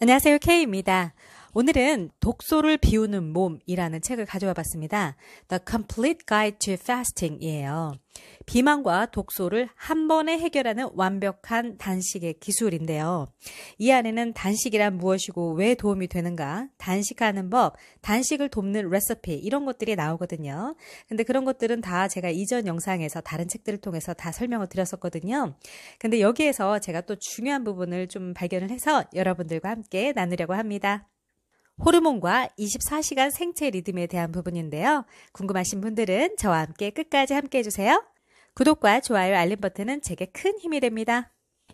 안녕하세요. K입니다. 오늘은 독소를 비우는 몸이라는 책을 가져와 봤습니다. The Complete Guide to Fasting 이에요. 비만과 독소를 한 번에 해결하는 완벽한 단식의 기술인데요. 이 안에는 단식이란 무엇이고 왜 도움이 되는가, 단식하는 법, 단식을 돕는 레시피 이런 것들이 나오거든요. 근데 그런 것들은 다 제가 이전 영상에서 다른 책들을 통해서 다 설명을 드렸었거든요. 근데 여기에서 제가 또 중요한 부분을 좀 발견을 해서 여러분들과 함께 나누려고 합니다. 호르몬과 24시간 생체 리듬에 대한 부분인데요. 궁금하신 분들은 저와 함께 끝까지 함께 해주세요. 구독과 좋아요 알림 버튼은 제게 큰 힘이 됩니다.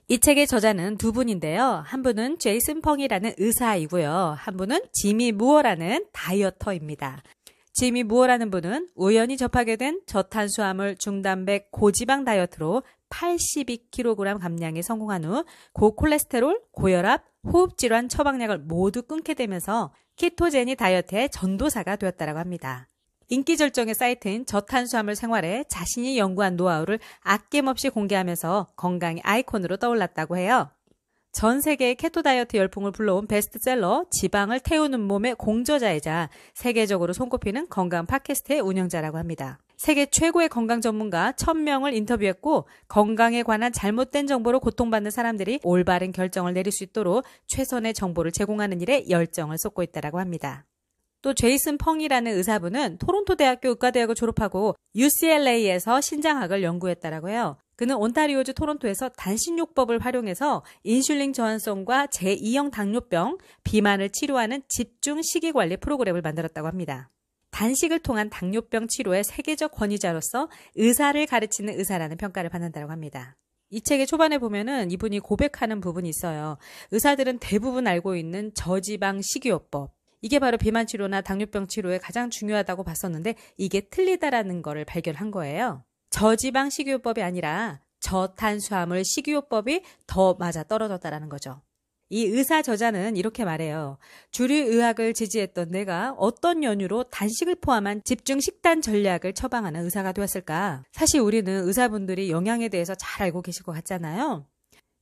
이 책의 저자는 두 분인데요. 한 분은 제이슨 펑이라는 의사이고요. 한 분은 지미 무어라는 다이어터입니다. 지미 무어라는 분은 우연히 접하게 된 저탄수화물 중단백 고지방 다이어트로 82kg 감량에 성공한 후 고콜레스테롤, 고혈압, 호흡질환 처방약을 모두 끊게 되면서 키토제니 다이어트의 전도사가 되었다라고 합니다. 인기 절정의 사이트인 저탄수화물 생활에 자신이 연구한 노하우를 아낌없이 공개하면서 건강의 아이콘으로 떠올랐다고 해요. 전 세계의 케토 다이어트 열풍을 불러온 베스트셀러 지방을 태우는 몸의 공저자이자 세계적으로 손꼽히는 건강 팟캐스트의 운영자라고 합니다. 세계 최고의 건강 전문가 1000명을 인터뷰했고 건강에 관한 잘못된 정보로 고통받는 사람들이 올바른 결정을 내릴 수 있도록 최선의 정보를 제공하는 일에 열정을 쏟고 있다고 합니다. 또 제이슨 펑이라는 의사분은 토론토 대학교 의과대학을 졸업하고 UCLA에서 신장학을 연구했다라고 해요. 그는 온타리오주 토론토에서 단신요법을 활용해서 인슐린 저항성과 제2형 당뇨병, 비만을 치료하는 집중 식이관리 프로그램을 만들었다고 합니다. 단식을 통한 당뇨병 치료의 세계적 권위자로서 의사를 가르치는 의사라는 평가를 받는다고 합니다. 이 책의 초반에 보면은 이분이 고백하는 부분이 있어요. 의사들은 대부분 알고 있는 저지방 식이요법. 이게 바로 비만 치료나 당뇨병 치료에 가장 중요하다고 봤었는데 이게 틀리다라는 거를 발견한 거예요. 저지방 식이요법이 아니라 저탄수화물 식이요법이 더 맞아 떨어졌다라는 거죠. 이 의사 저자는 이렇게 말해요. 주류의학을 지지했던 내가 어떤 연유로 단식을 포함한 집중 식단 전략을 처방하는 의사가 되었을까? 사실 우리는 의사분들이 영양에 대해서 잘 알고 계실 것 같잖아요.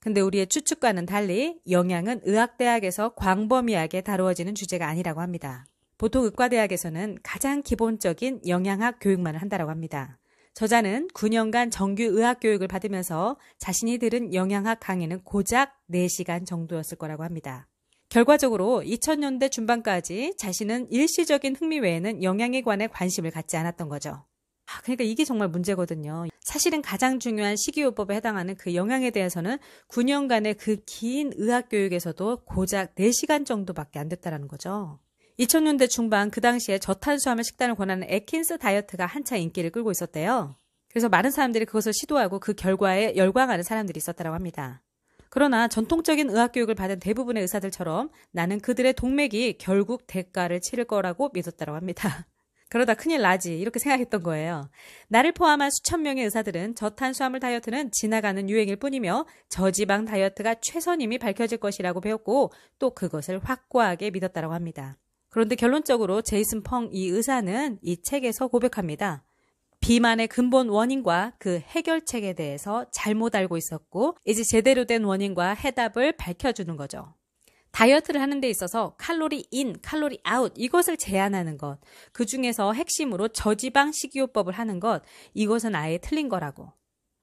근데 우리의 추측과는 달리 영양은 의학대학에서 광범위하게 다루어지는 주제가 아니라고 합니다. 보통 의과대학에서는 가장 기본적인 영양학 교육만을 한다라고 합니다. 저자는 9년간 정규 의학 교육을 받으면서 자신이 들은 영양학 강의는 고작 4시간 정도였을 거라고 합니다. 결과적으로 2000년대 중반까지 자신은 일시적인 흥미 외에는 영양에 관해 관심을 갖지 않았던 거죠. 아, 그러니까 이게 정말 문제거든요. 사실은 가장 중요한 식이요법에 해당하는 그 영양에 대해서는 9년간의 그 긴 의학 교육에서도 고작 4시간 정도밖에 안 됐다라는 거죠. 2000년대 중반 그 당시에 저탄수화물 식단을 권하는 에킨스 다이어트가 한창 인기를 끌고 있었대요. 그래서 많은 사람들이 그것을 시도하고 그 결과에 열광하는 사람들이 있었다고 합니다. 그러나 전통적인 의학 교육을 받은 대부분의 의사들처럼 나는 그들의 동맥이 결국 대가를 치를 거라고 믿었다고 합니다. 그러다 큰일 나지 이렇게 생각했던 거예요. 나를 포함한 수천 명의 의사들은 저탄수화물 다이어트는 지나가는 유행일 뿐이며 저지방 다이어트가 최선임이 밝혀질 것이라고 배웠고 또 그것을 확고하게 믿었다고 합니다. 그런데 결론적으로 제이슨 펑 이 의사는 이 책에서 고백합니다. 비만의 근본 원인과 그 해결책에 대해서 잘못 알고 있었고 이제 제대로 된 원인과 해답을 밝혀주는 거죠. 다이어트를 하는 데 있어서 칼로리 인, 칼로리 아웃 이것을 제한하는 것, 그 중에서 핵심으로 저지방 식이요법을 하는 것, 이것은 아예 틀린 거라고.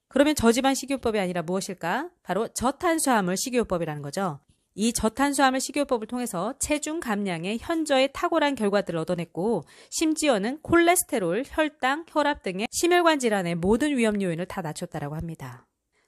그러면 저지방 식이요법이 아니라 무엇일까? 바로 저탄수화물 식이요법이라는 거죠. 이 저탄수화물 식이요법을 통해서 체중 감량에 현저히 탁월한 결과들을 얻어냈고 심지어는 콜레스테롤, 혈당, 혈압 등의 심혈관 질환의 모든 위험 요인을 다 낮췄다라고 합니다.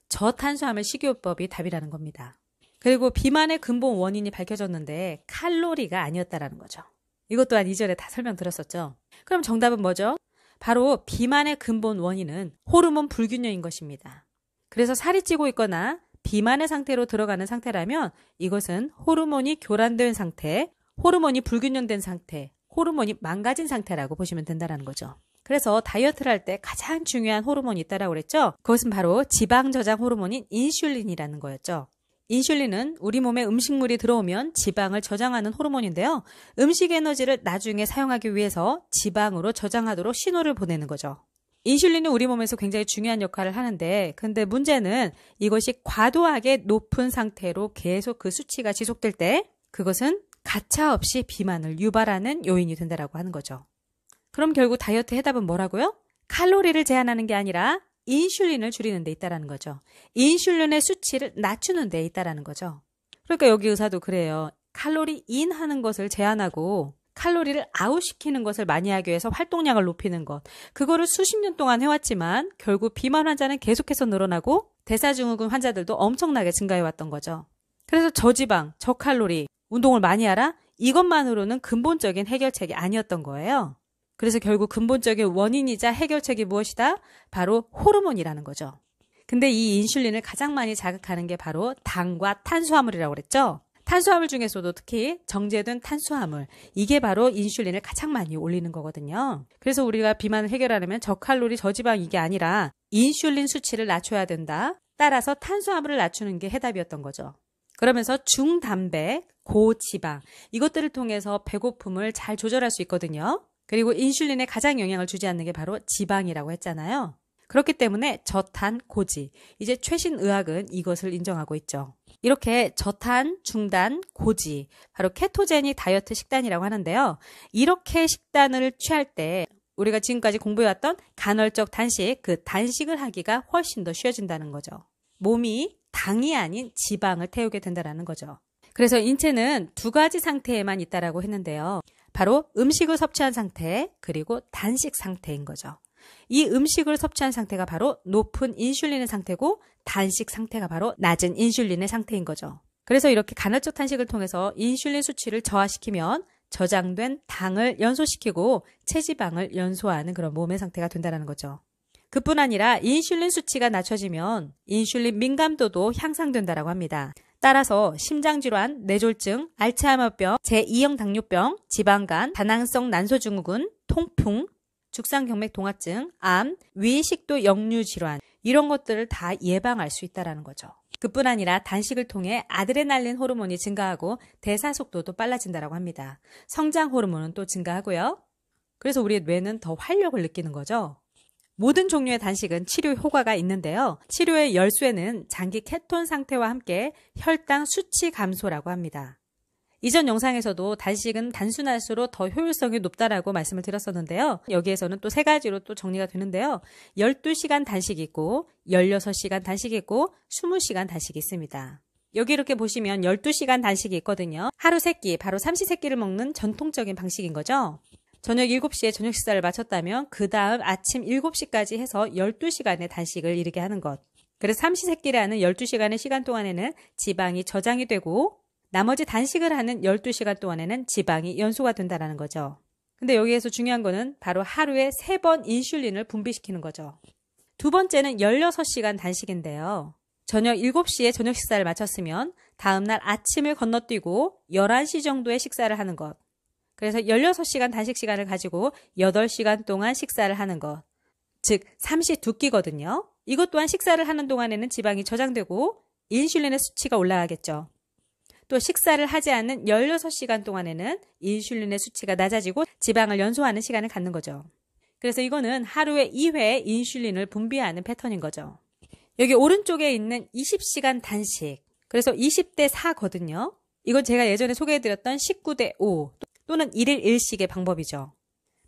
저탄수화물 식이요법이 답이라는 겁니다. 그리고 비만의 근본 원인이 밝혀졌는데 칼로리가 아니었다라는 거죠. 이것 또한 이전에다 설명드렸었죠. 그럼 정답은 뭐죠? 바로 비만의 근본 원인은 호르몬 불균형인 것입니다. 그래서 살이 찌고 있거나 비만의 상태로 들어가는 상태라면 이것은 호르몬이 교란된 상태, 호르몬이 불균형된 상태, 호르몬이 망가진 상태라고 보시면 된다는 거죠. 그래서 다이어트를 할 때 가장 중요한 호르몬이 있다라고 그랬죠? 그것은 바로 지방 저장 호르몬인 인슐린이라는 거였죠. 인슐린은 우리 몸에 음식물이 들어오면 지방을 저장하는 호르몬인데요. 음식 에너지를 나중에 사용하기 위해서 지방으로 저장하도록 신호를 보내는 거죠. 인슐린은 우리 몸에서 굉장히 중요한 역할을 하는데, 근데 문제는 이것이 과도하게 높은 상태로 계속 그 수치가 지속될 때, 그것은 가차없이 비만을 유발하는 요인이 된다라고 하는 거죠. 그럼 결국 다이어트 해답은 뭐라고요? 칼로리를 제한하는 게 아니라 인슐린을 줄이는 데 있다라는 거죠. 인슐린의 수치를 낮추는 데 있다라는 거죠. 그러니까 여기 의사도 그래요. 칼로리 인 하는 것을 제한하고 칼로리를 아웃시키는 것을 많이 하기 위해서 활동량을 높이는 것. 그거를 수십 년 동안 해왔지만 결국 비만 환자는 계속해서 늘어나고 대사증후군 환자들도 엄청나게 증가해왔던 거죠. 그래서 저지방, 저칼로리, 운동을 많이 하라? 이것만으로는 근본적인 해결책이 아니었던 거예요. 그래서 결국 근본적인 원인이자 해결책이 무엇이다? 바로 호르몬이라는 거죠. 근데 이 인슐린을 가장 많이 자극하는 게 바로 당과 탄수화물이라고 그랬죠? 탄수화물 중에서도 특히 정제된 탄수화물 이게 바로 인슐린을 가장 많이 올리는 거거든요. 그래서 우리가 비만을 해결하려면 저칼로리 저지방 이게 아니라 인슐린 수치를 낮춰야 된다. 따라서 탄수화물을 낮추는 게 해답이었던 거죠. 그러면서 중단백, 고지방 이것들을 통해서 배고픔을 잘 조절할 수 있거든요. 그리고 인슐린에 가장 영향을 주지 않는 게 바로 지방이라고 했잖아요. 그렇기 때문에 저탄 고지. 이제 최신 의학은 이것을 인정하고 있죠. 이렇게 저탄, 중단, 고지, 바로 케토제닉 다이어트 식단이라고 하는데요. 이렇게 식단을 취할 때 우리가 지금까지 공부해왔던 간헐적 단식, 그 단식을 하기가 훨씬 더 쉬워진다는 거죠. 몸이 당이 아닌 지방을 태우게 된다라는 거죠. 그래서 인체는 두 가지 상태에만 있다라고 했는데요. 바로 음식을 섭취한 상태, 그리고 단식 상태인 거죠. 이 음식을 섭취한 상태가 바로 높은 인슐린의 상태고 단식 상태가 바로 낮은 인슐린의 상태인 거죠. 그래서 이렇게 간헐적 단식을 통해서 인슐린 수치를 저하시키면 저장된 당을 연소시키고 체지방을 연소하는 그런 몸의 상태가 된다는 거죠. 그뿐 아니라 인슐린 수치가 낮춰지면 인슐린 민감도도 향상된다라고 합니다. 따라서 심장질환, 뇌졸중, 알츠하이머병, 제2형 당뇨병, 지방간, 다낭성 난소증후군, 통풍, 죽상경맥 동화증, 암, 위식도 역류 질환 이런 것들을 다 예방할 수 있다라는 거죠. 그뿐 아니라 단식을 통해 아드레날린 호르몬이 증가하고 대사 속도도 빨라진다라고 합니다. 성장 호르몬은 또 증가하고요. 그래서 우리의 뇌는 더 활력을 느끼는 거죠. 모든 종류의 단식은 치료 효과가 있는데요. 치료의 열쇠는 장기 케톤 상태와 함께 혈당 수치 감소라고 합니다. 이전 영상에서도 단식은 단순할수록 더 효율성이 높다라고 말씀을 드렸었는데요. 여기에서는 또 세 가지로 또 정리가 되는데요. 12시간 단식이 있고 16시간 단식이 있고 20시간 단식이 있습니다. 여기 이렇게 보시면 12시간 단식이 있거든요. 하루 3끼, 바로 3시세끼를 먹는 전통적인 방식인 거죠. 저녁 7시에 저녁 식사를 마쳤다면 그 다음 아침 7시까지 해서 12시간의 단식을 이르게 하는 것. 그래서 3시세끼라는 12시간의 시간 동안에는 지방이 저장이 되고 나머지 단식을 하는 12시간 동안에는 지방이 연소가 된다라는 거죠. 근데 여기에서 중요한 거는 바로 하루에 3번 인슐린을 분비시키는 거죠. 두 번째는 16시간 단식인데요. 저녁 7시에 저녁 식사를 마쳤으면 다음날 아침을 건너뛰고 11시 정도에 식사를 하는 것. 그래서 16시간 단식 시간을 가지고 8시간 동안 식사를 하는 것. 즉, 3시 두 끼거든요. 이것 또한 식사를 하는 동안에는 지방이 저장되고 인슐린의 수치가 올라가겠죠. 또 식사를 하지 않는 16시간 동안에는 인슐린의 수치가 낮아지고 지방을 연소하는 시간을 갖는 거죠. 그래서 이거는 하루에 2회 인슐린을 분비하는 패턴인 거죠. 여기 오른쪽에 있는 20시간 단식. 그래서 20대 4거든요. 이건 제가 예전에 소개해드렸던 19대 5 또는 1일 1식의 방법이죠.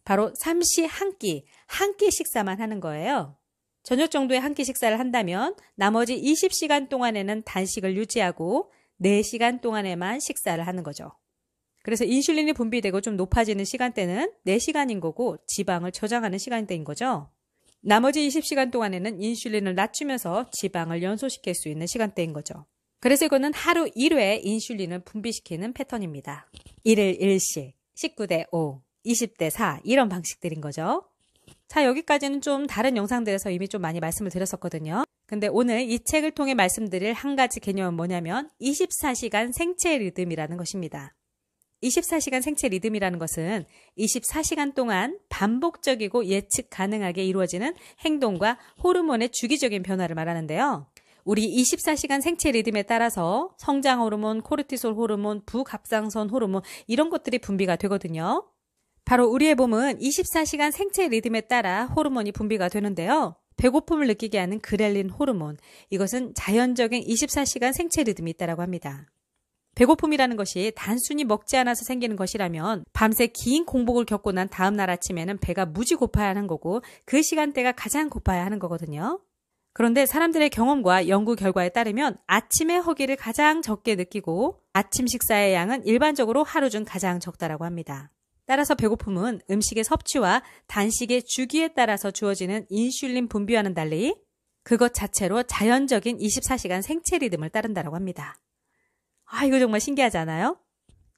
바로 3시 한 끼, 한 끼 식사만 하는 거예요. 저녁 정도에한 끼 식사를 한다면 나머지 20시간 동안에는 단식을 유지하고 4시간 동안에만 식사를 하는 거죠. 그래서 인슐린이 분비되고 좀 높아지는 시간대는 4시간인 거고 지방을 저장하는 시간대인 거죠. 나머지 20시간 동안에는 인슐린을 낮추면서 지방을 연소시킬 수 있는 시간대인 거죠. 그래서 이거는 하루 1회 인슐린을 분비시키는 패턴입니다. 1일 1식, 19대 5, 20대 4 이런 방식들인 거죠. 자, 여기까지는 좀 다른 영상들에서 이미 좀 많이 말씀을 드렸었거든요. 근데 오늘 이 책을 통해 말씀드릴 한 가지 개념은 뭐냐면 24시간 생체 리듬이라는 것입니다. 24시간 생체 리듬이라는 것은 24시간 동안 반복적이고 예측 가능하게 이루어지는 행동과 호르몬의 주기적인 변화를 말하는데요. 우리 24시간 생체 리듬에 따라서 성장 호르몬, 코르티솔 호르몬, 부갑상선 호르몬 이런 것들이 분비가 되거든요. 바로 우리의 몸은 24시간 생체 리듬에 따라 호르몬이 분비가 되는데요. 배고픔을 느끼게 하는 그렐린 호르몬. 이것은 자연적인 24시간 생체 리듬이 있다고 합니다. 배고픔이라는 것이 단순히 먹지 않아서 생기는 것이라면 밤새 긴 공복을 겪고 난 다음 날 아침에는 배가 무지 고파야 하는 거고 그 시간대가 가장 고파야 하는 거거든요. 그런데 사람들의 경험과 연구 결과에 따르면 아침에 허기를 가장 적게 느끼고 아침 식사의 양은 일반적으로 하루 중 가장 적다라고 합니다. 따라서 배고픔은 음식의 섭취와 단식의 주기에 따라서 주어지는 인슐린 분비와는 달리 그것 자체로 자연적인 24시간 생체 리듬을 따른다고 라 합니다. 아, 이거 정말 신기하지 않아요?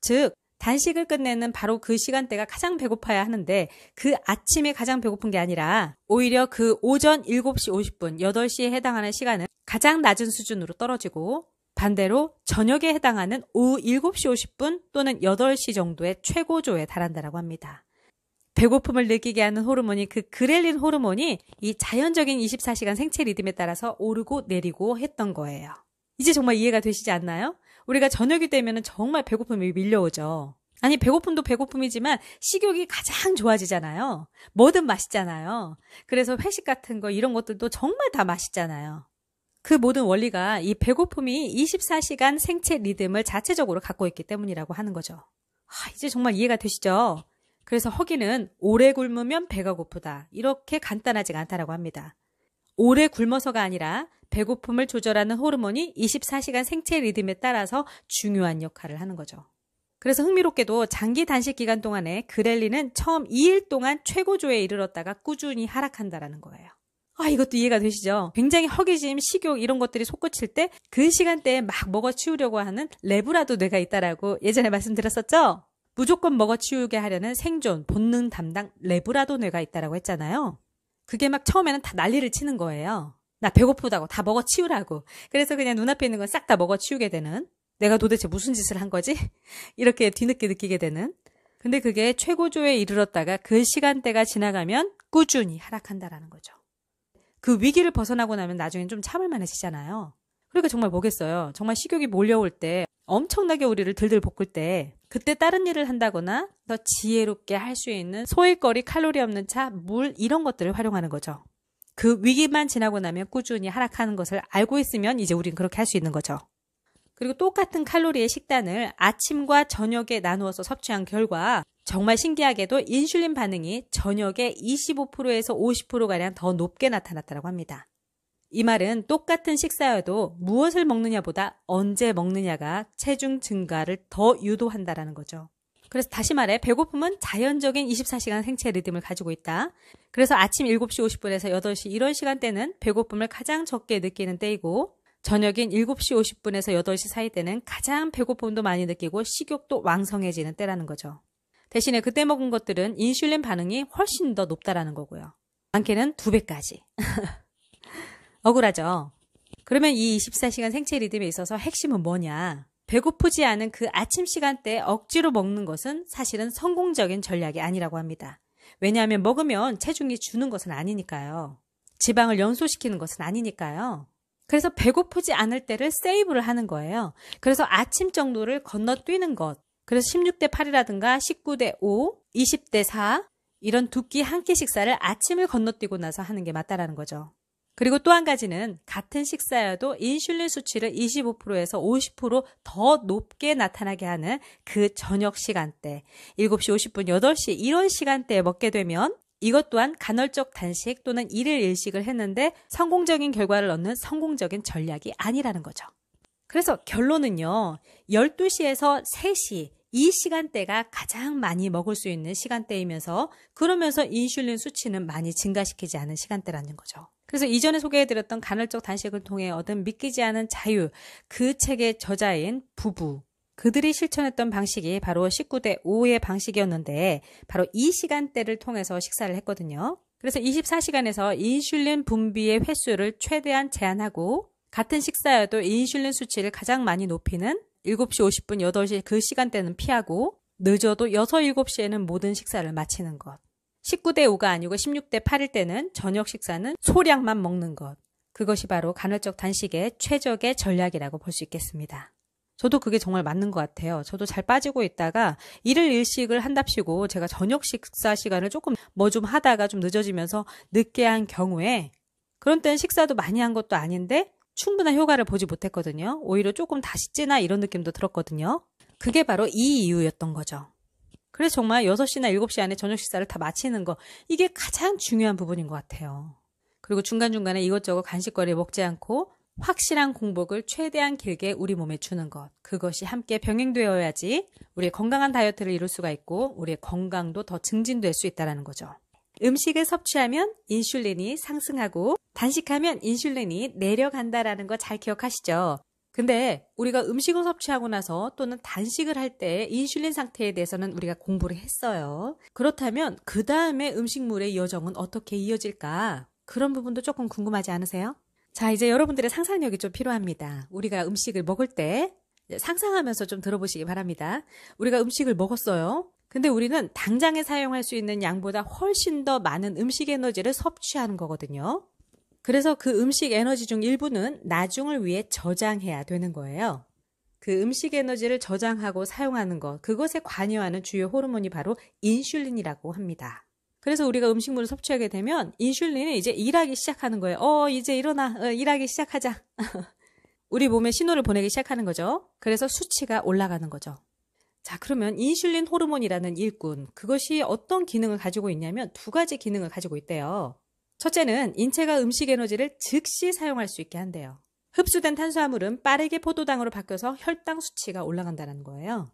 즉, 단식을 끝내는 바로 그 시간대가 가장 배고파야 하는데 그 아침에 가장 배고픈 게 아니라 오히려 그 오전 7시 50분, 8시에 해당하는 시간은 가장 낮은 수준으로 떨어지고 반대로 저녁에 해당하는 오후 7시 50분 또는 8시 정도의 최고조에 달한다라고 합니다. 배고픔을 느끼게 하는 호르몬이 그 그렐린 호르몬이 이 자연적인 24시간 생체 리듬에 따라서 오르고 내리고 했던 거예요. 이제 정말 이해가 되시지 않나요? 우리가 저녁이 되면 정말 배고픔이 밀려오죠. 아니 배고픔도 배고픔이지만 식욕이 가장 좋아지잖아요. 뭐든 맛있잖아요. 그래서 회식 같은 거 이런 것들도 정말 다 맛있잖아요. 그 모든 원리가 이 배고픔이 24시간 생체 리듬을 자체적으로 갖고 있기 때문이라고 하는 거죠. 아, 이제 정말 이해가 되시죠? 그래서 허기는 오래 굶으면 배가 고프다. 이렇게 간단하지가 않다라고 합니다. 오래 굶어서가 아니라 배고픔을 조절하는 호르몬이 24시간 생체 리듬에 따라서 중요한 역할을 하는 거죠. 그래서 흥미롭게도 장기 단식 기간 동안에 그렐린은 처음 2일 동안 최고조에 이르렀다가 꾸준히 하락한다라는 거예요. 아, 이것도 이해가 되시죠? 굉장히 허기짐 식욕 이런 것들이 솟구칠 때 그 시간대에 막 먹어치우려고 하는 레브라도 뇌가 있다라고 예전에 말씀드렸었죠? 무조건 먹어치우게 하려는 생존, 본능 담당 레브라도 뇌가 있다라고 했잖아요. 그게 막 처음에는 다 난리를 치는 거예요. 나 배고프다고 다 먹어치우라고. 그래서 그냥 눈앞에 있는 건 싹 다 먹어치우게 되는 내가 도대체 무슨 짓을 한 거지? 이렇게 뒤늦게 느끼게 되는 근데 그게 최고조에 이르렀다가 그 시간대가 지나가면 꾸준히 하락한다라는 거죠. 그 위기를 벗어나고 나면 나중엔 좀 참을만해지잖아요. 그러니까 정말 뭐겠어요. 정말 식욕이 몰려올 때 엄청나게 우리를 들들 볶을 때 그때 다른 일을 한다거나 더 지혜롭게 할 수 있는 소일거리 칼로리 없는 차, 물 이런 것들을 활용하는 거죠. 그 위기만 지나고 나면 꾸준히 하락하는 것을 알고 있으면 이제 우린 그렇게 할 수 있는 거죠. 그리고 똑같은 칼로리의 식단을 아침과 저녁에 나누어서 섭취한 결과 정말 신기하게도 인슐린 반응이 저녁에 25%에서 50%가량 더 높게 나타났다고 합니다. 이 말은 똑같은 식사여도 무엇을 먹느냐보다 언제 먹느냐가 체중 증가를 더 유도한다라는 거죠. 그래서 다시 말해 배고픔은 자연적인 24시간 생체 리듬을 가지고 있다. 그래서 아침 7시 50분에서 8시 이런 시간대는 배고픔을 가장 적게 느끼는 때이고 저녁인 7시 50분에서 8시 사이 때는 가장 배고픔도 많이 느끼고 식욕도 왕성해지는 때라는 거죠. 대신에 그때 먹은 것들은 인슐린 반응이 훨씬 더 높다라는 거고요. 많게는 두배까지 억울하죠? 그러면 이 24시간 생체 리듬에 있어서 핵심은 뭐냐? 배고프지 않은 그 아침 시간대에 억지로 먹는 것은 사실은 성공적인 전략이 아니라고 합니다. 왜냐하면 먹으면 체중이 주는 것은 아니니까요. 지방을 연소시키는 것은 아니니까요. 그래서 배고프지 않을 때를 세이브를 하는 거예요. 그래서 아침 정도를 건너뛰는 것. 그래서 16대 8이라든가 19대 5, 20대 4 이런 두 끼 한 끼 식사를 아침을 건너뛰고 나서 하는 게 맞다라는 거죠. 그리고 또 한 가지는 같은 식사여도 인슐린 수치를 25%에서 50%더 높게 나타나게 하는 그 저녁 시간대, 7시 50분, 8시 이런 시간대에 먹게 되면 이것 또한 간헐적 단식 또는 일일 일식을 했는데 성공적인 결과를 얻는 성공적인 전략이 아니라는 거죠. 그래서 결론은요, 12시에서 3시, 이 시간대가 가장 많이 먹을 수 있는 시간대이면서 그러면서 인슐린 수치는 많이 증가시키지 않은 시간대라는 거죠. 그래서 이전에 소개해드렸던 간헐적 단식을 통해 얻은 믿기지 않은 자유, 그 책의 저자인 부부. 그들이 실천했던 방식이 바로 19대 5의 방식이었는데 바로 이 시간대를 통해서 식사를 했거든요. 그래서 24시간에서 인슐린 분비의 횟수를 최대한 제한하고 같은 식사여도 인슐린 수치를 가장 많이 높이는 7시 50분, 8시 그 시간대는 피하고 늦어도 6, 7시에는 모든 식사를 마치는 것. 19대 5가 아니고 16대 8일 때는 저녁 식사는 소량만 먹는 것. 그것이 바로 간헐적 단식의 최적의 전략이라고 볼 수 있겠습니다. 저도 그게 정말 맞는 것 같아요. 저도 잘 빠지고 있다가 일을 일식을 한답시고 제가 저녁 식사 시간을 조금 뭐 좀 하다가 좀 늦어지면서 늦게 한 경우에 그런 때는 식사도 많이 한 것도 아닌데 충분한 효과를 보지 못했거든요. 오히려 조금 다시 찌나 이런 느낌도 들었거든요. 그게 바로 이 이유였던 거죠. 그래서 정말 6시나 7시 안에 저녁 식사를 다 마치는 거 이게 가장 중요한 부분인 것 같아요. 그리고 중간중간에 이것저것 간식거리 먹지 않고 확실한 공복을 최대한 길게 우리 몸에 주는 것. 그것이 함께 병행되어야지 우리의 건강한 다이어트를 이룰 수가 있고 우리의 건강도 더 증진될 수 있다는 거죠. 음식을 섭취하면 인슐린이 상승하고 단식하면 인슐린이 내려간다라는 거 잘 기억하시죠? 근데 우리가 음식을 섭취하고 나서 또는 단식을 할 때 인슐린 상태에 대해서는 우리가 공부를 했어요. 그렇다면 그 다음에 음식물의 여정은 어떻게 이어질까? 그런 부분도 조금 궁금하지 않으세요? 자, 이제 여러분들의 상상력이 좀 필요합니다. 우리가 음식을 먹을 때 상상하면서 좀 들어보시기 바랍니다. 우리가 음식을 먹었어요. 근데 우리는 당장에 사용할 수 있는 양보다 훨씬 더 많은 음식 에너지를 섭취하는 거거든요. 그래서 그 음식 에너지 중 일부는 나중을 위해 저장해야 되는 거예요. 그 음식 에너지를 저장하고 사용하는 것, 그것에 관여하는 주요 호르몬이 바로 인슐린이라고 합니다. 그래서 우리가 음식물을 섭취하게 되면 인슐린이 이제 일하기 시작하는 거예요. 어, 이제 일어나. 어, 일하기 시작하자. 우리 몸에 신호를 보내기 시작하는 거죠. 그래서 수치가 올라가는 거죠. 자, 그러면 인슐린 호르몬이라는 일꾼, 그것이 어떤 기능을 가지고 있냐면 두 가지 기능을 가지고 있대요. 첫째는 인체가 음식 에너지를 즉시 사용할 수 있게 한대요. 흡수된 탄수화물은 빠르게 포도당으로 바뀌어서 혈당 수치가 올라간다는 거예요.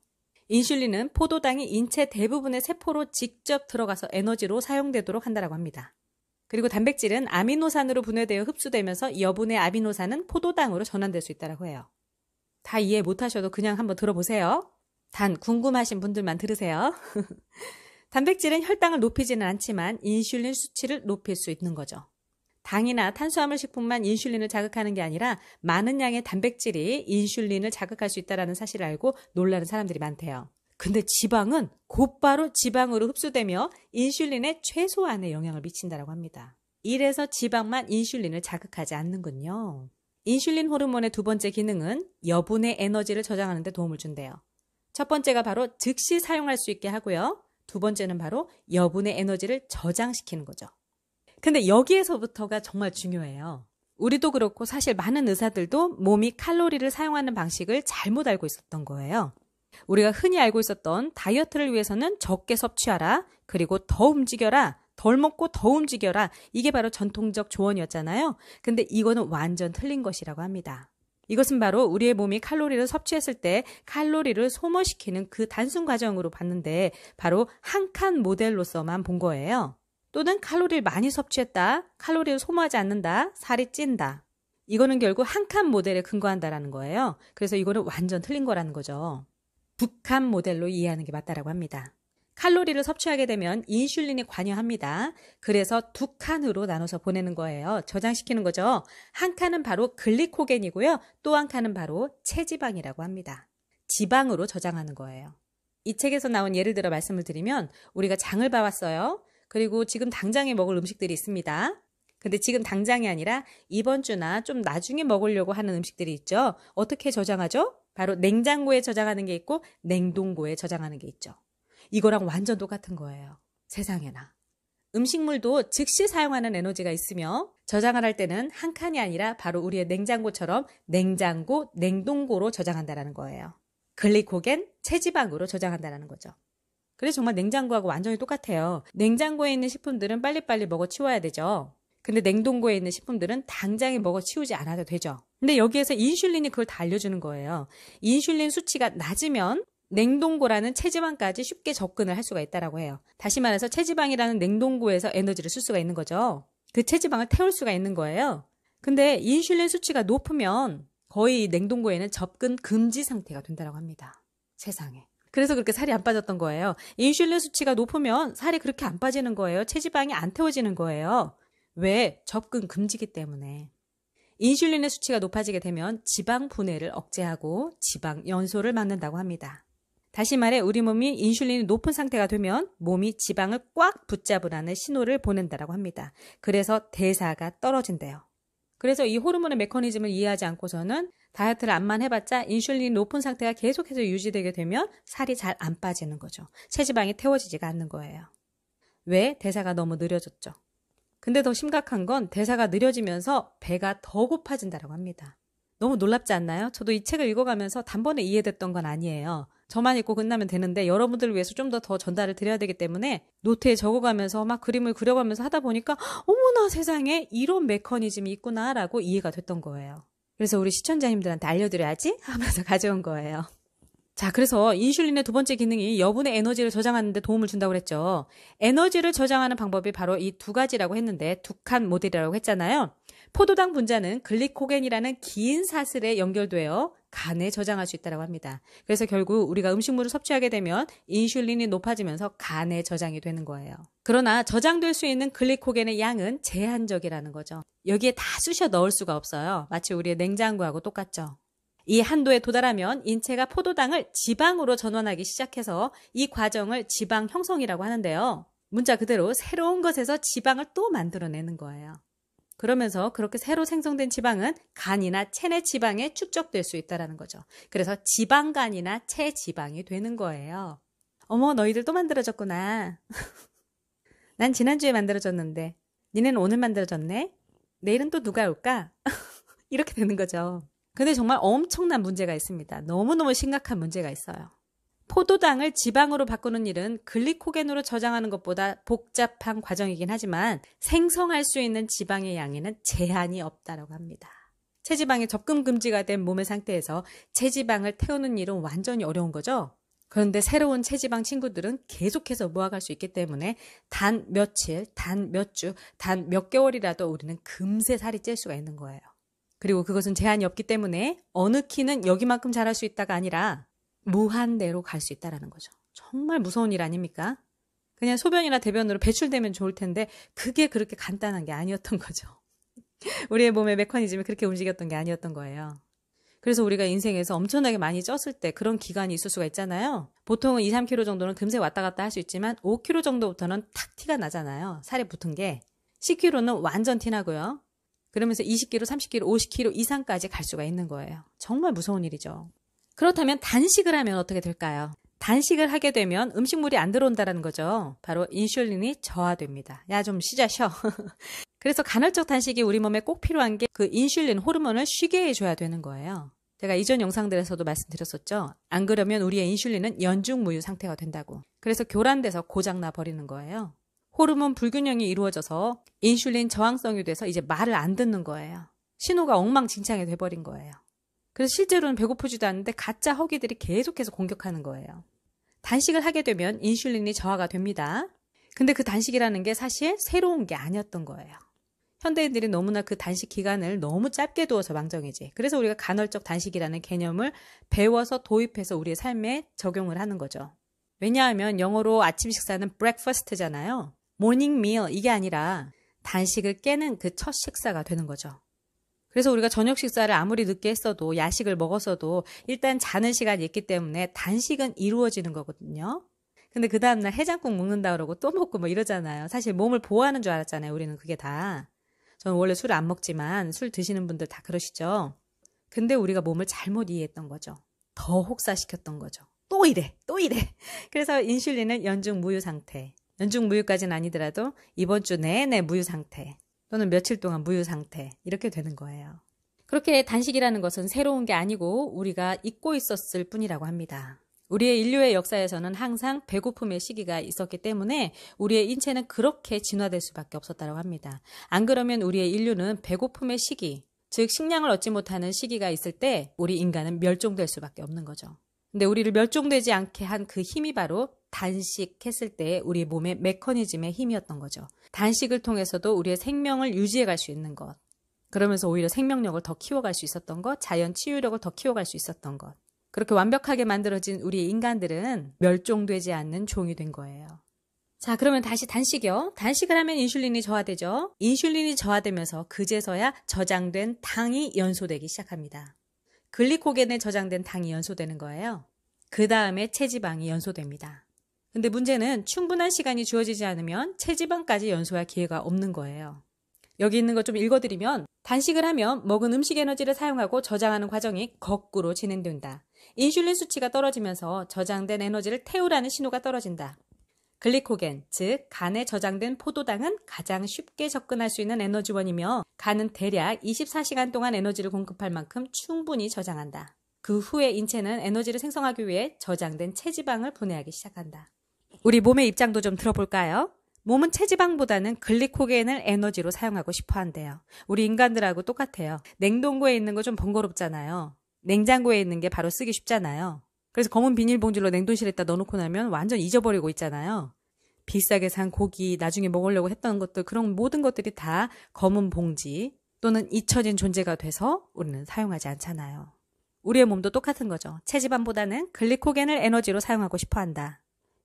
인슐린은 포도당이 인체 대부분의 세포로 직접 들어가서 에너지로 사용되도록 한다고 합니다. 그리고 단백질은 아미노산으로 분해되어 흡수되면서 여분의 아미노산은 포도당으로 전환될 수 있다고 해요. 다 이해 못하셔도 그냥 한번 들어보세요. 단 궁금하신 분들만 들으세요. 단백질은 혈당을 높이지는 않지만 인슐린 수치를 높일 수 있는 거죠. 당이나 탄수화물 식품만 인슐린을 자극하는 게 아니라 많은 양의 단백질이 인슐린을 자극할 수 있다는 사실을 알고 놀라는 사람들이 많대요. 근데 지방은 곧바로 지방으로 흡수되며 인슐린의 최소한의 영향을 미친다고 라 합니다. 이래서 지방만 인슐린을 자극하지 않는군요. 인슐린 호르몬의 두 번째 기능은 여분의 에너지를 저장하는 데 도움을 준대요. 첫 번째가 바로 즉시 사용할 수 있게 하고요. 두 번째는 바로 여분의 에너지를 저장시키는 거죠. 근데 여기에서부터가 정말 중요해요. 우리도 그렇고 사실 많은 의사들도 몸이 칼로리를 사용하는 방식을 잘못 알고 있었던 거예요. 우리가 흔히 알고 있었던 다이어트를 위해서는 적게 섭취하라, 그리고 더 움직여라, 덜 먹고 더 움직여라. 이게 바로 전통적 조언이었잖아요. 근데 이거는 완전 틀린 것이라고 합니다. 이것은 바로 우리의 몸이 칼로리를 섭취했을 때 칼로리를 소모시키는 그 단순 과정으로 봤는데 바로 한 칸 모델로서만 본 거예요. 또는 칼로리를 많이 섭취했다, 칼로리를 소모하지 않는다, 살이 찐다. 이거는 결국 한 칸 모델에 근거한다라는 거예요. 그래서 이거는 완전 틀린 거라는 거죠. 북한 모델로 이해하는 게 맞다라고 합니다. 칼로리를 섭취하게 되면 인슐린이 관여합니다. 그래서 두 칸으로 나눠서 보내는 거예요. 저장시키는 거죠. 한 칸은 바로 글리코겐이고요. 또 한 칸은 바로 체지방이라고 합니다. 지방으로 저장하는 거예요. 이 책에서 나온 예를 들어 말씀을 드리면 우리가 장을 봐왔어요. 그리고 지금 당장에 먹을 음식들이 있습니다. 근데 지금 당장이 아니라 이번 주나 좀 나중에 먹으려고 하는 음식들이 있죠. 어떻게 저장하죠? 바로 냉장고에 저장하는 게 있고 냉동고에 저장하는 게 있죠. 이거랑 완전 똑같은 거예요. 세상에나. 음식물도 즉시 사용하는 에너지가 있으며 저장을 할 때는 한 칸이 아니라 바로 우리의 냉장고처럼 냉장고, 냉동고로 저장한다라는 거예요. 글리코겐, 체지방으로 저장한다라는 거죠. 그래서 정말 냉장고하고 완전히 똑같아요. 냉장고에 있는 식품들은 빨리빨리 먹어 치워야 되죠. 근데 냉동고에 있는 식품들은 당장에 먹어 치우지 않아도 되죠. 근데 여기에서 인슐린이 그걸 다 알려주는 거예요. 인슐린 수치가 낮으면 냉동고라는 체지방까지 쉽게 접근을 할 수가 있다라고 해요. 다시 말해서 체지방이라는 냉동고에서 에너지를 쓸 수가 있는 거죠. 그 체지방을 태울 수가 있는 거예요. 근데 인슐린 수치가 높으면 거의 냉동고에는 접근 금지 상태가 된다고 합니다. 세상에. 그래서 그렇게 살이 안 빠졌던 거예요. 인슐린 수치가 높으면 살이 그렇게 안 빠지는 거예요. 체지방이 안 태워지는 거예요. 왜? 접근 금지기 때문에. 인슐린의 수치가 높아지게 되면 지방 분해를 억제하고 지방 연소를 막는다고 합니다. 다시 말해 우리 몸이 인슐린이 높은 상태가 되면 몸이 지방을 꽉 붙잡으라는 신호를 보낸다라고 합니다. 그래서 대사가 떨어진대요. 그래서 이 호르몬의 메커니즘을 이해하지 않고서는 다이어트를 암만 해봤자 인슐린 높은 상태가 계속해서 유지되게 되면 살이 잘 안 빠지는 거죠. 체지방이 태워지지가 않는 거예요. 왜? 대사가 너무 느려졌죠. 근데 더 심각한 건 대사가 느려지면서 배가 더 고파진다라고 합니다. 너무 놀랍지 않나요? 저도 이 책을 읽어가면서 단번에 이해됐던 건 아니에요. 저만 읽고 끝나면 되는데 여러분들을 위해서 좀 더 더 전달을 드려야 되기 때문에 노트에 적어가면서 막 그림을 그려가면서 하다 보니까 어머나 세상에 이런 메커니즘이 있구나라고 이해가 됐던 거예요. 그래서 우리 시청자님들한테 알려드려야지 하면서 가져온 거예요. 자, 그래서 인슐린의 두 번째 기능이 여분의 에너지를 저장하는데 도움을 준다고 그랬죠. 에너지를 저장하는 방법이 바로 이 두 가지라고 했는데 두 칸 모델이라고 했잖아요. 포도당 분자는 글리코겐이라는 긴 사슬에 연결되어 간에 저장할 수 있다고 합니다. 그래서 결국 우리가 음식물을 섭취하게 되면 인슐린이 높아지면서 간에 저장이 되는 거예요. 그러나 저장될 수 있는 글리코겐의 양은 제한적이라는 거죠. 여기에 다 쑤셔 넣을 수가 없어요. 마치 우리의 냉장고하고 똑같죠. 이 한도에 도달하면 인체가 포도당을 지방으로 전환하기 시작해서 이 과정을 지방 형성이라고 하는데요. 문자 그대로 새로운 것에서 지방을 또 만들어내는 거예요. 그러면서 그렇게 새로 생성된 지방은 간이나 체내 지방에 축적될 수 있다라는 거죠. 그래서 지방간이나 체지방이 되는 거예요. 어머, 너희들 또 만들어졌구나. 난 지난주에 만들어졌는데, 니는 오늘 만들어졌네? 내일은 또 누가 올까? 이렇게 되는 거죠. 근데 정말 엄청난 문제가 있습니다. 너무너무 심각한 문제가 있어요. 포도당을 지방으로 바꾸는 일은 글리코겐으로 저장하는 것보다 복잡한 과정이긴 하지만 생성할 수 있는 지방의 양에는 제한이 없다라고 합니다. 체지방에 접근 금지가 된 몸의 상태에서 체지방을 태우는 일은 완전히 어려운 거죠. 그런데 새로운 체지방 친구들은 계속해서 모아갈 수 있기 때문에 단 며칠, 단 몇 주, 단 몇 개월이라도 우리는 금세 살이 찔 수가 있는 거예요. 그리고 그것은 제한이 없기 때문에 어느 키는 여기만큼 자랄 수 있다가 아니라 무한대로 갈 수 있다라는 거죠. 정말 무서운 일 아닙니까? 그냥 소변이나 대변으로 배출되면 좋을 텐데 그게 그렇게 간단한 게 아니었던 거죠. 우리의 몸의 메커니즘이 그렇게 움직였던 게 아니었던 거예요. 그래서 우리가 인생에서 엄청나게 많이 쪘을 때 그런 기간이 있을 수가 있잖아요. 보통은 2, 3kg 정도는 금세 왔다 갔다 할 수 있지만 5kg 정도부터는 탁 티가 나잖아요. 살에 붙은 게. 10kg는 완전 티나고요. 그러면서 20kg, 30kg, 50kg 이상까지 갈 수가 있는 거예요. 정말 무서운 일이죠. 그렇다면 단식을 하면 어떻게 될까요? 단식을 하게 되면 음식물이 안 들어온다는 라 거죠. 바로 인슐린이 저하됩니다. 야, 좀 쉬자, 쉬어. 그래서 간헐적 단식이 우리 몸에 꼭 필요한 게 그 인슐린 호르몬을 쉬게 해줘야 되는 거예요. 제가 이전 영상들에서도 말씀드렸었죠. 안 그러면 우리의 인슐린은 연중무휴 상태가 된다고. 그래서 교란돼서 고장나 버리는 거예요. 호르몬 불균형이 이루어져서 인슐린 저항성이 돼서 이제 말을 안 듣는 거예요. 신호가 엉망진창이 돼버린 거예요. 그래서 실제로는 배고프지도 않은데 가짜 허기들이 계속해서 공격하는 거예요. 단식을 하게 되면 인슐린이 저하가 됩니다. 근데 그 단식이라는 게 사실 새로운 게 아니었던 거예요. 현대인들이 너무나 그 단식 기간을 너무 짧게 두어서 망정이지. 그래서 우리가 간헐적 단식이라는 개념을 배워서 도입해서 우리의 삶에 적용을 하는 거죠. 왜냐하면 영어로 아침 식사는 breakfast잖아요. morning meal 이게 아니라 단식을 깨는 그 첫 식사가 되는 거죠. 그래서 우리가 저녁 식사를 아무리 늦게 했어도 야식을 먹었어도 일단 자는 시간이 있기 때문에 단식은 이루어지는 거거든요. 근데 그 다음날 해장국 먹는다 그러고 또 먹고 뭐 이러잖아요. 사실 몸을 보호하는 줄 알았잖아요. 우리는 그게 다. 저는 원래 술을 안 먹지만 술 드시는 분들 다 그러시죠. 근데 우리가 몸을 잘못 이해했던 거죠. 더 혹사시켰던 거죠. 또 이래, 또 이래. 그래서 인슐린은 연중 무유 상태. 연중 무유까지는 아니더라도 이번 주 내내 무유 상태. 또는 며칠 동안 무유 상태 이렇게 되는 거예요. 그렇게 단식이라는 것은 새로운 게 아니고 우리가 잊고 있었을 뿐이라고 합니다. 우리의 인류의 역사에서는 항상 배고픔의 시기가 있었기 때문에 우리의 인체는 그렇게 진화될 수밖에 없었다고 합니다. 안 그러면 우리의 인류는 배고픔의 시기, 즉 식량을 얻지 못하는 시기가 있을 때 우리 인간은 멸종될 수밖에 없는 거죠. 근데 우리를 멸종되지 않게 한 그 힘이 바로 단식했을 때 우리 몸의 메커니즘의 힘이었던 거죠. 단식을 통해서도 우리의 생명을 유지해 갈 수 있는 것. 그러면서 오히려 생명력을 더 키워갈 수 있었던 것, 자연 치유력을 더 키워갈 수 있었던 것. 그렇게 완벽하게 만들어진 우리 인간들은 멸종되지 않는 종이 된 거예요. 자, 그러면 다시 단식이요. 단식을 하면 인슐린이 저하되죠. 인슐린이 저하되면서 그제서야 저장된 당이 연소되기 시작합니다. 글리코겐에 저장된 당이 연소되는 거예요. 그 다음에 체지방이 연소됩니다. 근데 문제는 충분한 시간이 주어지지 않으면 체지방까지 연소할 기회가 없는 거예요. 여기 있는 것 좀 읽어드리면 단식을 하면 먹은 음식 에너지를 사용하고 저장하는 과정이 거꾸로 진행된다. 인슐린 수치가 떨어지면서 저장된 에너지를 태우라는 신호가 떨어진다. 글리코겐, 즉 간에 저장된 포도당은 가장 쉽게 접근할 수 있는 에너지원이며 간은 대략 24시간 동안 에너지를 공급할 만큼 충분히 저장한다. 그 후에 인체는 에너지를 생성하기 위해 저장된 체지방을 분해하기 시작한다. 우리 몸의 입장도 좀 들어볼까요? 몸은 체지방보다는 글리코겐을 에너지로 사용하고 싶어 한대요. 우리 인간들하고 똑같아요. 냉동고에 있는 거 좀 번거롭잖아요. 냉장고에 있는 게 바로 쓰기 쉽잖아요. 그래서 검은 비닐봉지로 냉동실에다 넣어놓고 나면 완전 잊어버리고 있잖아요. 비싸게 산 고기, 나중에 먹으려고 했던 것들, 그런 모든 것들이 다 검은 봉지 또는 잊혀진 존재가 돼서 우리는 사용하지 않잖아요. 우리의 몸도 똑같은 거죠. 체지방보다는 글리코겐을 에너지로 사용하고 싶어 한다.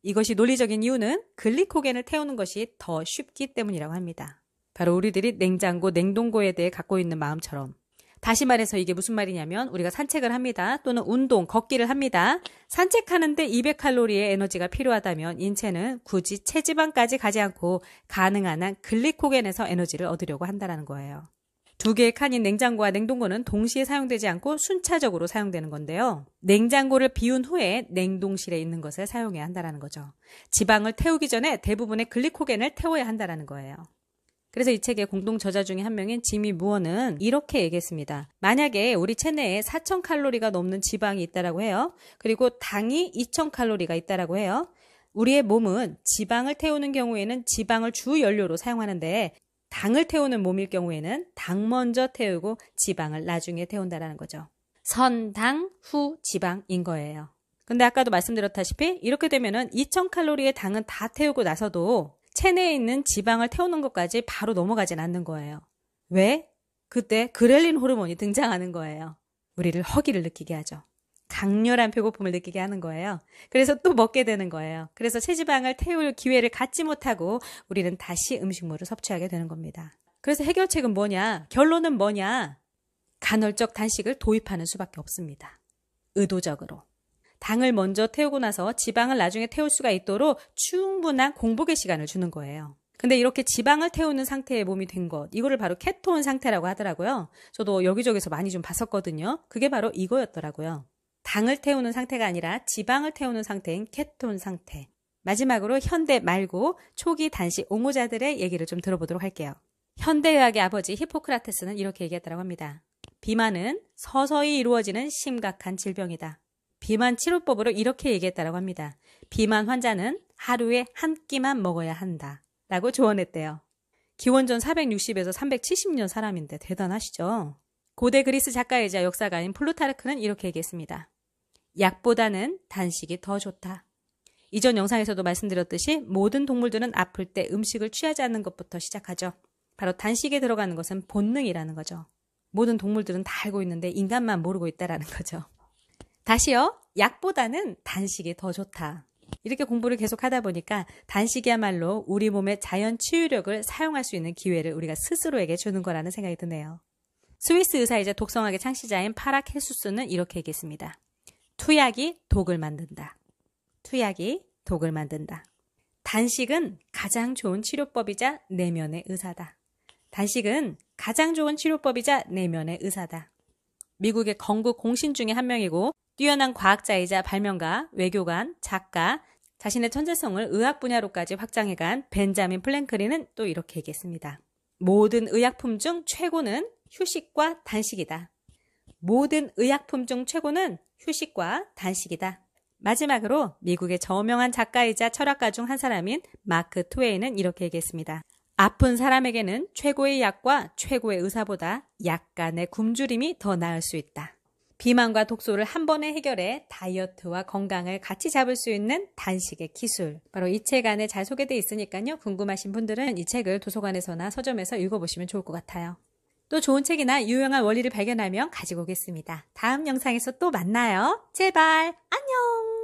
이것이 논리적인 이유는 글리코겐을 태우는 것이 더 쉽기 때문이라고 합니다. 바로 우리들이 냉장고, 냉동고에 대해 갖고 있는 마음처럼. 다시 말해서 이게 무슨 말이냐면 우리가 산책을 합니다. 또는 운동, 걷기를 합니다. 산책하는데 200칼로리의 에너지가 필요하다면 인체는 굳이 체지방까지 가지 않고 가능한 한 글리코겐에서 에너지를 얻으려고 한다는 거예요. 두 개의 칸인 냉장고와 냉동고는 동시에 사용되지 않고 순차적으로 사용되는 건데요. 냉장고를 비운 후에 냉동실에 있는 것을 사용해야 한다는 거죠. 지방을 태우기 전에 대부분의 글리코겐을 태워야 한다는 거예요. 그래서 이 책의 공동 저자 중에 한 명인 지미 무어는 이렇게 얘기했습니다. 만약에 우리 체내에 4 0 0 0 칼로리가 넘는 지방이 있다라고 해요. 그리고 당이 2 0 0 0 칼로리가 있다라고 해요. 우리의 몸은 지방을 태우는 경우에는 지방을 주 연료로 사용하는데 당을 태우는 몸일 경우에는 당 먼저 태우고 지방을 나중에 태운다라는 거죠. 선당 후 지방인 거예요. 근데 아까도 말씀드렸다시피 이렇게 되면은 2000칼로리의 당은 다 태우고 나서도 체내에 있는 지방을 태우는 것까지 바로 넘어가진 않는 거예요. 왜? 그때 그렐린 호르몬이 등장하는 거예요. 우리를 허기를 느끼게 하죠. 강렬한 배고픔을 느끼게 하는 거예요. 그래서 또 먹게 되는 거예요. 그래서 체지방을 태울 기회를 갖지 못하고 우리는 다시 음식물을 섭취하게 되는 겁니다. 그래서 해결책은 뭐냐? 결론은 뭐냐? 간헐적 단식을 도입하는 수밖에 없습니다. 의도적으로. 당을 먼저 태우고 나서 지방을 나중에 태울 수가 있도록 충분한 공복의 시간을 주는 거예요. 근데 이렇게 지방을 태우는 상태의 몸이 된 것, 이거를 바로 케톤 상태라고 하더라고요. 저도 여기저기서 많이 좀 봤었거든요. 그게 바로 이거였더라고요. 당을 태우는 상태가 아니라 지방을 태우는 상태인 케톤 상태. 마지막으로 현대 말고 초기 단식 옹호자들의 얘기를 좀 들어보도록 할게요. 현대의학의 아버지 히포크라테스는 이렇게 얘기했다고 합니다. 비만은 서서히 이루어지는 심각한 질병이다. 비만 치료법으로 이렇게 얘기했다고 합니다. 비만 환자는 하루에 한 끼만 먹어야 한다. 라고 조언했대요. 기원전 460에서 370년 사람인데 대단하시죠? 고대 그리스 작가이자 역사가인 플루타르크는 이렇게 얘기했습니다. 약보다는 단식이 더 좋다. 이전 영상에서도 말씀드렸듯이 모든 동물들은 아플 때 음식을 취하지 않는 것부터 시작하죠. 바로 단식에 들어가는 것은 본능이라는 거죠. 모든 동물들은 다 알고 있는데 인간만 모르고 있다라는 거죠. 다시요, 약보다는 단식이 더 좋다. 이렇게 공부를 계속 하다 보니까 단식이야말로 우리 몸의 자연 치유력을 사용할 수 있는 기회를 우리가 스스로에게 주는 거라는 생각이 드네요. 스위스 의사이자 독성학의 창시자인 파라 켈수스는 이렇게 얘기했습니다. 투약이 독을 만든다. 투약이 독을 만든다. 단식은 가장 좋은 치료법이자 내면의 의사다. 단식은 가장 좋은 치료법이자 내면의 의사다. 미국의 건국 공신 중에 한 명이고 뛰어난 과학자이자 발명가, 외교관, 작가, 자신의 천재성을 의학 분야로까지 확장해간 벤자민 플랭크린은 또 이렇게 얘기했습니다. 모든 의약품 중 최고는 휴식과 단식이다. 모든 의약품 중 최고는 휴식과 단식이다. 마지막으로 미국의 저명한 작가이자 철학가 중 한 사람인 마크 트웨이는 이렇게 얘기했습니다. 아픈 사람에게는 최고의 약과 최고의 의사보다 약간의 굶주림이 더 나을 수 있다. 비만과 독소를 한 번에 해결해 다이어트와 건강을 같이 잡을 수 있는 단식의 기술. 바로 이 책 안에 잘소개되어 있으니까요. 궁금하신 분들은 이 책을 도서관에서나 서점에서 읽어보시면 좋을 것 같아요. 또 좋은 책이나 유용한 원리를 발견하면 가지고 오겠습니다. 다음 영상에서 또 만나요. 제발 안녕!